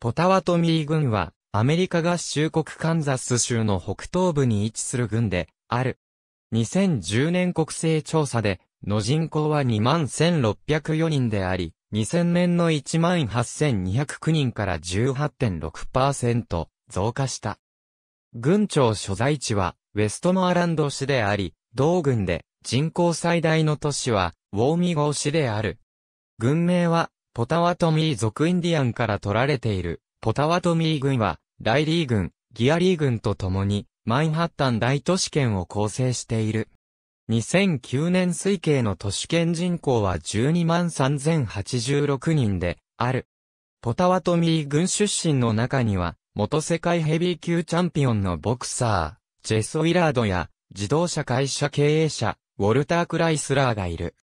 ポタワトミー郡は、アメリカ合衆国カンザス州の北東部に位置する郡で、ある。2010年国勢調査で、の人口は21,604人であり、2000年の18,209人から18.6%増加した。郡庁所在地は、ウェストノアランド市であり、同郡で、人口最大の都市は、ウォーミゴー市である。郡名は、ポタワトミー族インディアンから取られている、ポタワトミー軍は、ライリー軍、ギアリー軍と共に、マンハッタン大都市圏を構成している。2009年推計の都市圏人口は12万3086人で、ある。ポタワトミー軍出身の中には、元世界ヘビー級チャンピオンのボクサー、ジェス・ウィラードや、自動車会社経営者、ウォルター・クライスラーがいる。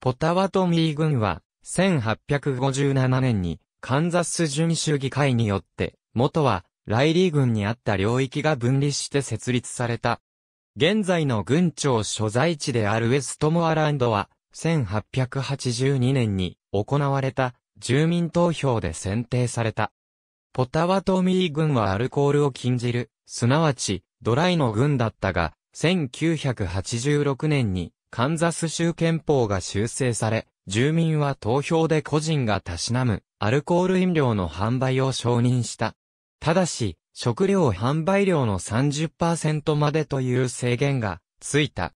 ポタワトミー軍は、1857年にカンザス準州議会によって、元はライリー軍にあった領域が分離して設立された。現在の軍庁所在地であるウェストモアランドは、1882年に行われた住民投票で選定された。ポタワトミー軍はアルコールを禁じる、すなわちドライの軍だったが、1986年にカンザス州憲法が修正され、住民は投票で個人がたしなむアルコール飲料の販売を承認した。ただし、食料販売量の30%までという制限がついた。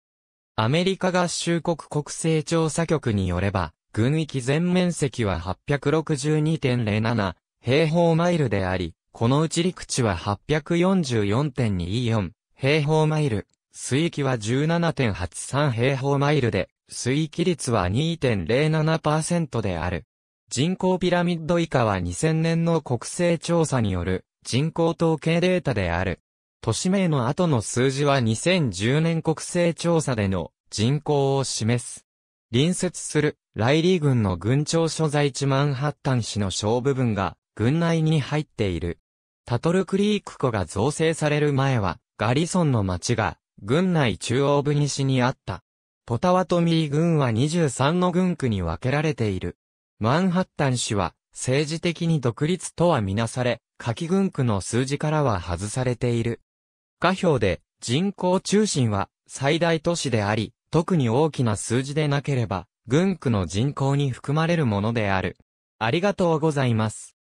アメリカ合衆国国勢調査局によれば、軍域全面積は862.07平方マイルであり、このうち陸地は844.24平方マイル。水域は17.83平方マイルで、水域率は2.07%である。人口ピラミッド以下は2000年の国勢調査による人口統計データである。都市名の後の数字は2010年国勢調査での人口を示す。隣接するライリー軍の軍庁所在地マンハッタン市の小部分が軍内に入っている。タトルクリーク湖が造成される前はガリソンの町が軍内中央部西にあった。ポタワトミー軍は23の軍区に分けられている。マンハッタン市は政治的に独立とはみなされ、夏季軍区の数字からは外されている。下表で人口中心は最大都市であり、特に大きな数字でなければ、軍区の人口に含まれるものである。ありがとうございます。